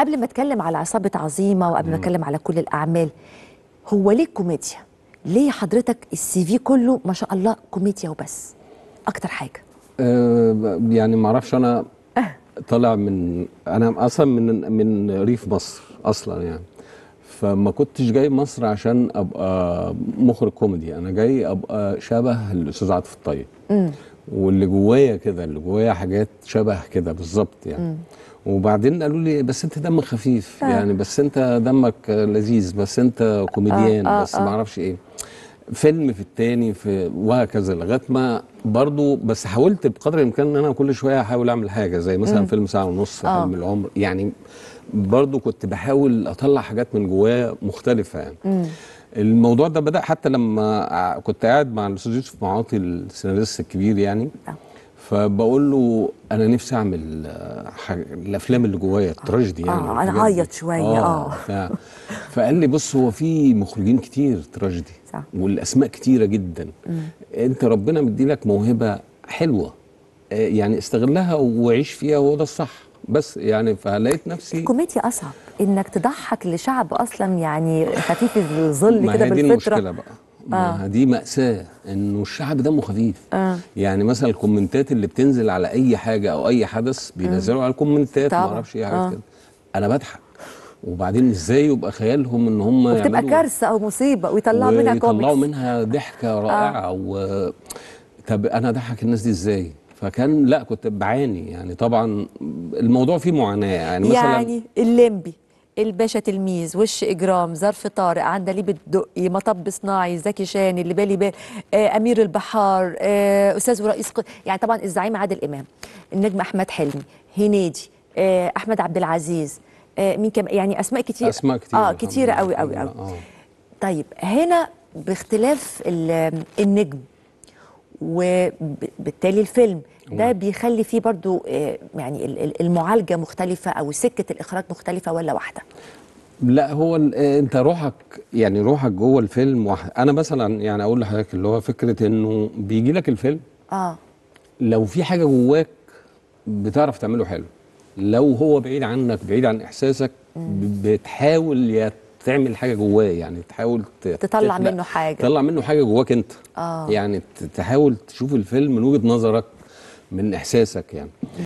قبل ما اتكلم على عصابه عظيمه وقبل ما اتكلم على كل الاعمال هو ليه الكوميديا ليه حضرتك السي في كله ما شاء الله كوميديا وبس اكتر حاجه أه يعني ما اعرفش انا أه. طالع من انا اصلا من من ريف مصر اصلا يعني فما كنتش جاي مصر عشان ابقى مخرج كوميدي انا جاي ابقى شبه الاستاذ عاطف الطيب واللي جوايا كده اللي جوايا حاجات شبه كده بالظبط يعني مم. وبعدين قالوا لي بس انت دمك خفيف آه. يعني بس انت دمك لذيذ بس انت آه، كوميديان آه آه بس ما آه. اعرفش ايه فيلم في التاني في وهكذا لغايه ما برضه بس حاولت بقدر الامكان ان انا كل شويه احاول اعمل حاجه زي مثلا مم. فيلم ساعه ونص آه. فيلم العمر يعني برضه كنت بحاول اطلع حاجات من جواه مختلفه يعني مم. الموضوع ده بدا حتى لما كنت قاعد مع الاستاذ يوسف معاطي السيناريست الكبير يعني آه. فبقول له انا نفسي اعمل الافلام اللي جوايا التراجيدي يعني اه, آه، انا اعيط شويه اه, آه. فقال لي بص هو في مخرجين كتير تراجيدي صح والاسماء كتيره جدا مم. انت ربنا مدي لك موهبه حلوه آه، يعني استغلها وعيش فيها وهو ده الصح بس يعني فلقيت نفسي الكوميديا اصعب انك تضحك لشعب اصلا يعني خفيف الظل كده بالفطره ما دي المشكله بقى ما آه. دي مأساة انه الشعب دمه خفيف آه. يعني مثلا الكومنتات اللي بتنزل على اي حاجة او اي حدث بينزلوا آه. على الكومنتات ما اعرفش ايه حاجات آه. كده انا بضحك وبعدين ازاي يبقى خيالهم ان هم وتبقى كارثه او مصيبه ويطلعوا منها كوميكس ويطلعوا منها ضحكه آه. رائعه آه. و... طب انا اضحك الناس دي ازاي؟ فكان لا كنت بعاني يعني طبعا الموضوع فيه معاناه يعني, مثلا يعني الليمبي الباشا تلميذ وش اجرام ظرف طارق عندليب الدقي مطب صناعي زكي شان اللي بالي بال آه، امير البحار آه، استاذ ورئيس يعني طبعا الزعيم عادل امام النجم احمد حلمي هنيدي احمد عبد العزيز آه، مين كم يعني اسماء كتير اسماء كتير اه كتيره قوي قوي قوي آه. طيب هنا باختلاف النجم وبالتالي الفيلم ده بيخلي فيه برضو آه، يعني المعالجه مختلفه او سكه الاخراج مختلفه ولا واحده لا هو انت روحك يعني روحك جوه الفيلم انا مثلا يعني اقول لحضرتك اللي هو فكره انه بيجي لك الفيلم اه لو في حاجه جواك بتعرف تعمله حلو لو هو بعيد عنك بعيد عن احساسك بتحاول تعمل حاجه جواه يعني تحاول تطلع منه حاجه تطلع منه حاجه جواك انت آه. يعني تحاول تشوف الفيلم من وجهه نظرك من احساسك يعني